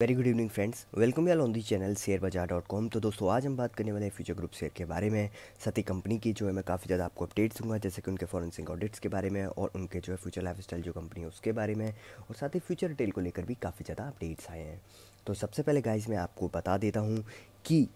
Very good evening friends welcome all on the channel share Bazaar dot com तो दोस्तों आज हम बात करने वाले हैं फ्यूचर ग्रुप शेयर के बारे में साथ ही कंपनी की जो है मैं काफ़ी ज़्यादा आपको अपडेट्स दूंगा जैसे कि उनके फॉरेंसिक ऑडिट्स के बारे में और उनके जो है फ्यूचर लाइफ स्टाइल जो कंपनी है उसके बारे में और साथ ही फ्यूचर रिटेल को लेकर भी काफ़ी ज़्यादा अपडेट्स आए हैं तो सबसे पहले गाइज मैं आपको बता देता हूँ कि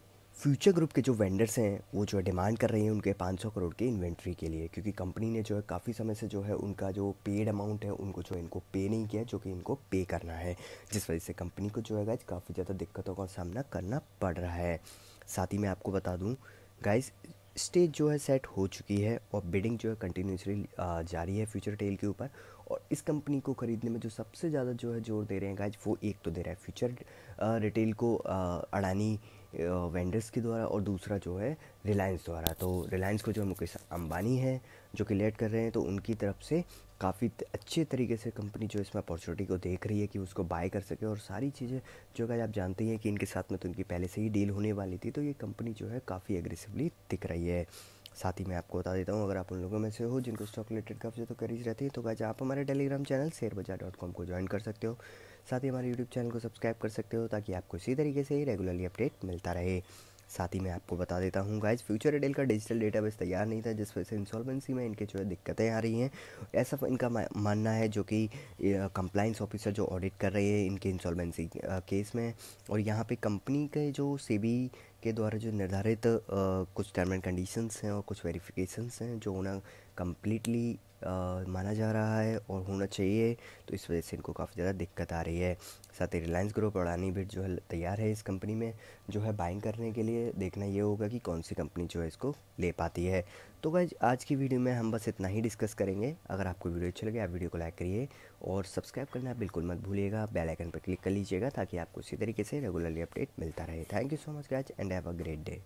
फ्यूचर ग्रुप के जो वेंडर्स हैं वो जो है डिमांड कर रहे हैं उनके 500 करोड़ के इन्वेंट्री के लिए क्योंकि कंपनी ने जो है काफ़ी समय से जो है उनका जो पेड अमाउंट है उनको जो है इनको पे नहीं किया जो कि इनको पे करना है जिस वजह से कंपनी को जो है गाइज काफ़ी ज़्यादा दिक्कतों का सामना करना पड़ रहा है साथ ही मैं आपको बता दूँ गाइज स्टेज जो है सेट हो चुकी है और बिडिंग जो है कंटिन्यूसली जारी है फ्यूचर टेल के ऊपर और इस कंपनी को खरीदने में जो सबसे ज़्यादा जो है जोर दे रहे हैं गाइज वो एक तो दे रहा है फ्यूचर रिटेल को अडानी वेंडर्स के द्वारा और दूसरा जो है रिलायंस द्वारा तो रिलायंस को जो है मुकेश अंबानी है जो कि लेट कर रहे हैं तो उनकी तरफ से काफ़ी अच्छे तरीके से कंपनी जो इसमें अपॉर्चुनिटी को देख रही है कि उसको बाय कर सके और सारी चीज़ें जो कि आप जानते हैं कि इनके साथ में तो इनकी पहले से ही डील होने वाली थी तो ये कंपनी जो है काफ़ी एग्रेसिवली दिख रही है साथ ही मैं आपको बता देता हूँ अगर आप उन लोगों में से हो जिनको स्टॉक रिलेटेड काफ़ी तो करीज रहती है तो क्या आप हमारे Telegram channel share Bazaar dot com को ज्वाइन कर सकते हो साथ ही हमारे यूट्यूब चैनल को सब्सक्राइब कर सकते हो ताकि आपको इसी तरीके से ही रेगुलरली अपडेट मिलता रहे साथ ही मैं आपको बता देता हूँ गाइज फ्यूचर एडेल का डिजिटल डेटाबेस तैयार नहीं था जिस वजह से इंसॉल्वेंसी में इनके जो है दिक्कतें आ रही हैं ऐसा इनका मानना है जो कि कंप्लाइंस ऑफिसर जो ऑडिट कर रहे हैं इनके इंसॉल्वेंसी केस में और यहाँ पर कंपनी के जो सेबी के द्वारा जो निर्धारित कुछ टर्म एंड कंडीशंस हैं और कुछ वेरिफिकेशंस हैं जो होना कम्प्लीटली माना जा रहा है और होना चाहिए तो इस वजह से इनको काफ़ी ज़्यादा दिक्कत आ रही है साथ ही रिलायंस ग्रुप और अडानी बिट जो है तैयार है इस कंपनी में जो है बाइंग करने के लिए देखना ये होगा कि कौन सी कंपनी जो है इसको ले पाती है तो गाइज आज की वीडियो में हम बस इतना ही डिस्कस करेंगे अगर आपको वीडियो अच्छी लगे आप वीडियो को लाइक करिए और सब्सक्राइब करना बिल्कुल मत भूलिएगा बेल आइकन पर क्लिक कर लीजिएगा ताकि आपको इसी तरीके से रेगुलरली अपडेट मिलता रहे thank you so much guys and have a great day.